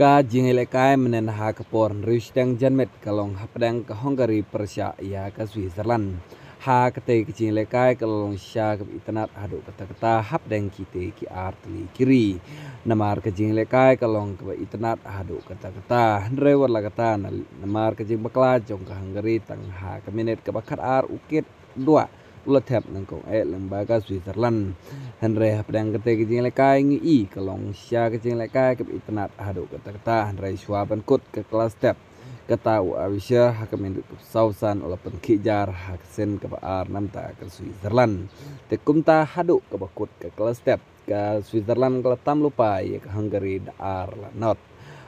ka jingile kai menen ha ka por rishtang janmet kalong hapdang ka hongkari persia ya ka switzerland ha ka te ka jingile kai kalong sha ka itnat adu kata kata hapdang kite ki artli kiri namar ka jingile kai kalong ka itnat adu kata kata ndre war la kata namar ka jing bakla jong ka hongkari tang ha ka menet ka bakar ar ukit dua ulatep nang ko e lembaga Switzerland hanre pedang kete kecing lekai ngi i kelong sya kecing lekai ke internet hadu kata kata hanre suapan kut ke kelas tep kata u awisya hakamen sausan ola pen hak sen ke nam ta ke Switzerland ta hadu ke bakut ke kelas tep ke Switzerland kelatam lupa ye ke Hungary daar la not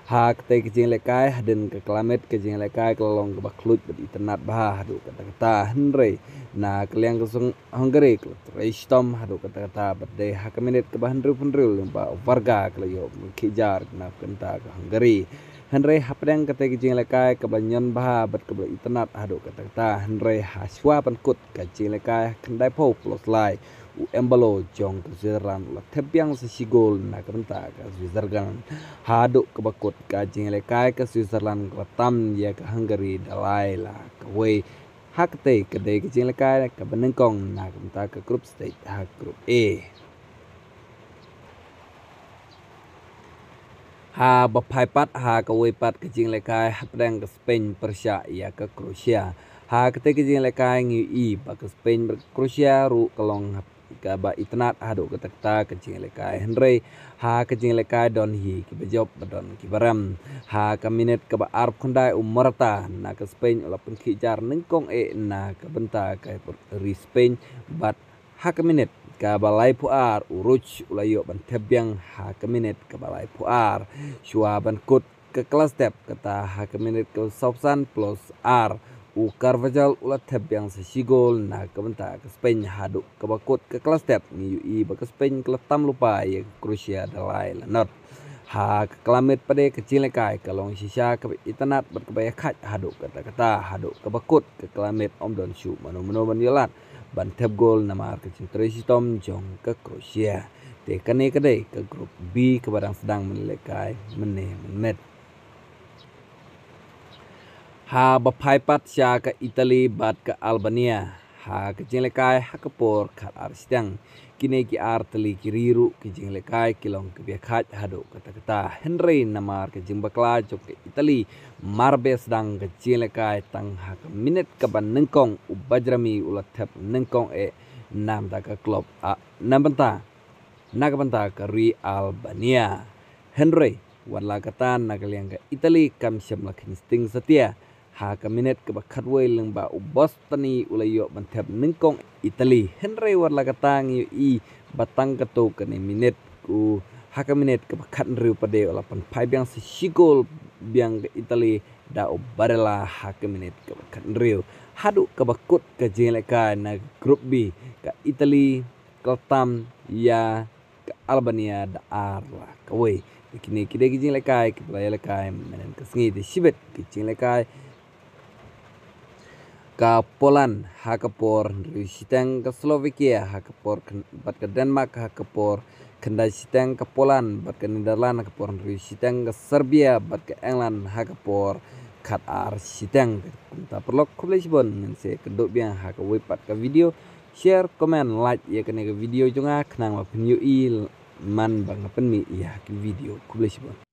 hak teh kecing lekai dan ke kelamet kecing lekai kelolong ke baklut di tenat bah kata kata henre nah keliang kesung hungary reistom hadu kata kata berde hak minit ke rupun henre pun pak warga kelayo kejar kenapa kenta ke hungary Henry hapreng kata kijing lekai kebanyan bah bet kebel internet aduk kata kata Henry haswa penkut kajing lekai kendai po plus lai u embalo jong kezeran la sisi Gol na kenta ke Switzerland hadu kebakut kajing lekai ke Switzerland ketam ya ke Hungary dalai la kawei hak te kedai kijing lekai ke benengkong na kenta ke grup state hak grup E ha bapai pat ha ka pat ka lekai ha prang ka spain persia ya ka kroasia ha kete te lekai ngi i ba ka spain ber kroasia ru kalong ha ka ba itnat ha do ka lekai henry ha ka lekai don hi ki ba don ki baram ha ka ka ba arab khondai Umerta. na ke spain ola pun ki e na ka benta ka ri spain bat ha ka kabalai puar uruch ulayo ban tebyang keminet kabalai puar shua ban kut ke kelas tep kata ha keminet ke sopsan plus ar u vajal ula tebyang sesigol na kebenta ke spain hadu kabakut ke kelas tep ni ui baka spain keletam lupa ya krusia dalai lanot ha kelamet pade kecil kai kalong sisa ke itanat berkebaya khat hadu kata kata hadu kabakut ke kelamit om don shu manu manu ban ban thep gol nama marka cin Tom jong ke kroasia te kane kade ke grup b ke barang sedang melekai mene menet ha bapai pat sya ka itali bat ke albania ha lekai ha kepor kat ar sidang kine ki ar teli kiriru lekai kilong kebiakat hado kata-kata Henry namar bakla jok ke Itali marbe sedang kejenglekai tang ha minit ban nengkong ubajrami ulathap nengkong e nam ke klop a nam benta ke kari Albania Henry wan lakatan liang ke Itali kam lakin sting setia ha minet ke bakat wai leng ba ulai yo mantep nengkong itali Henry war lakatang yu i batang ketu kene minet ku ha minet ke bakat nri pade ola pan pai biang si shikol biang ke itali da barela ha minet ke bakat hadu ke bakut ke jeleka na grup B ke itali keltam ya ke albania da arla kawai kini kide kijing lekai kibla lekai menen kesngi de shibet kijing lekai ke Poland, ha ke por dari siteng ke Slovakia, ha ke por bat ke Denmark, ha ke por kenda ke Poland, bat ke Nederland, ha ke por dari Serbia, bat ke England, ha ke por kat ar siteng ta perlu kulis bon men se kedok biang ha we pat ke video share comment, like ya kena video jonga kenang ma penyu il man bang pen mi ya ki video kulis bon